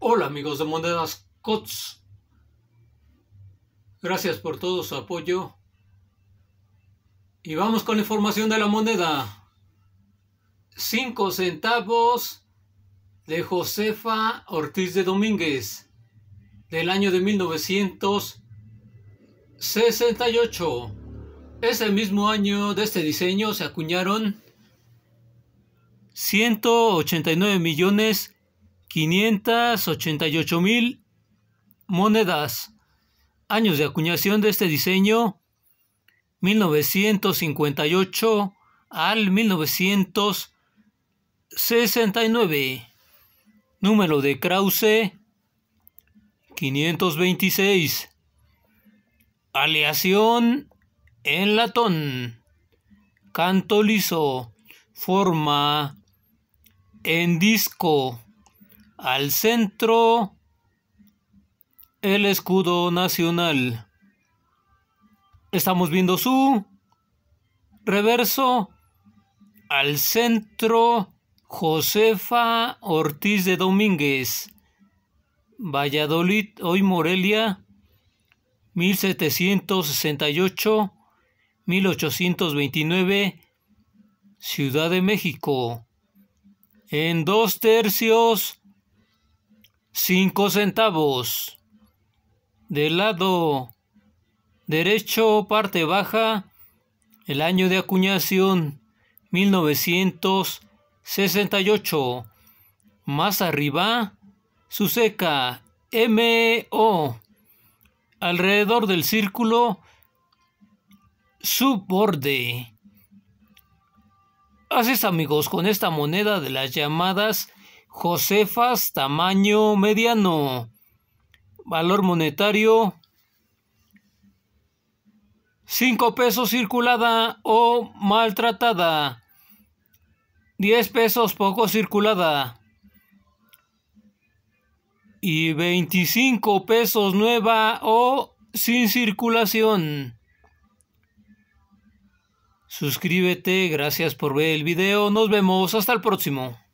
Hola amigos de Monedas COTS. Gracias por todo su apoyo. Y vamos con la información de la moneda. 5 centavos de Josefa Ortiz de Domínguez del año de 1968. Ese mismo año de este diseño se acuñaron 189 millones 588 mil monedas. Años de acuñación de este diseño 1958 al 1969. Número de Krause 526. Aleación en latón. Canto liso. Forma en disco. Al centro, el escudo nacional. Estamos viendo su reverso. Al centro, Josefa Ortiz de Domínguez. Valladolid, hoy Morelia, 1768, 1829, Ciudad de México. En dos tercios, 5 centavos. Del lado derecho, parte baja, el año de acuñación 1968. Más arriba, su seca, MO. Alrededor del círculo, su borde. Haces amigos con esta moneda de las llamadas Josefas tamaño mediano. Valor monetario 5 pesos circulada o maltratada. 10 pesos poco circulada. Y 25 pesos nueva o sin circulación. Suscríbete, gracias por ver el video, nos vemos, hasta el próximo.